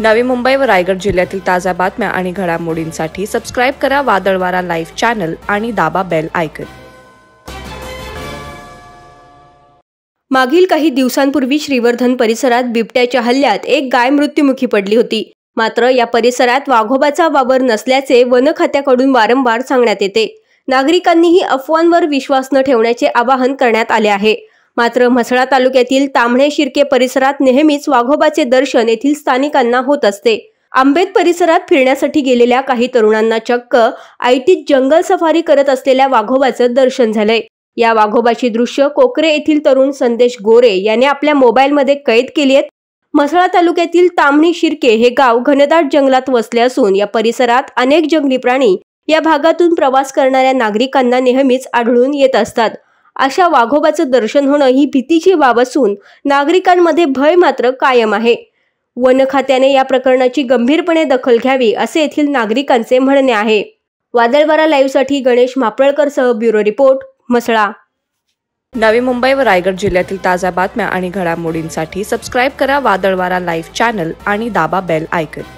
नवी मुंबई व रायगड जिल्ह्यातील ताज्या बातम्या आणि घडामोडींसाठी सबस्क्राईब करा वादळवारा लाईव्ह चॅनल आणि दाबा बेल आयकन मागील काही दिवसांपूर्वी श्रीवर्धन परिसरात बिबट्याच्या हल्ल्यात एक गाय मृत्युमुखी पडली होती मात्र या परिसरात वाघोबाचा वावर नसल्याचे वन खात्याकडून वारंवार सांगण्यात येते नागरिकांनीही अफवांवर विश्वास न ठेवण्याचे आवाहन करण्यात आले आहे मात्र म्हसळा तालुक्यातील तांबणे शिर्के परिसरात नेहमीच वाघोबाचे दर्शन येथील स्थानिकांना होत असते आंबेत परिसरात फिरण्यासाठी गेलेल्या काही तरुणांना चक्क आयटीत जंगल सफारी करत असलेल्या वाघोबाचं दर्शन झालंय या वाघोबाची दृश्य कोकरे येथील तरुण संदेश गोरे याने आपल्या मोबाईलमध्ये कैद केली आहेत म्हसळा तालुक्यातील तांबणी शिर्के हे गाव घनदाट जंगलात वसले असून या परिसरात अनेक जंगली प्राणी या भागातून प्रवास करणाऱ्या नागरिकांना नेहमीच आढळून येत असतात अशा वाघोबाचं दर्शन होणं ही भीतीची बाब असून नागरिकांमध्ये भय मात्र कायम आहे वन खात्याने या प्रकरणाची गंभीरपणे दखल घ्यावी असे येथील नागरिकांचे म्हणणे आहे वादळवारा साठी गणेश मापळकरसह ब्युरो रिपोर्ट मसळा नवी मुंबई व रायगड जिल्ह्यातील ताज्या बातम्या आणि घडामोडींसाठी सबस्क्राईब करा वादळवारा लाईव्ह चॅनल आणि दाबा बेल आयकन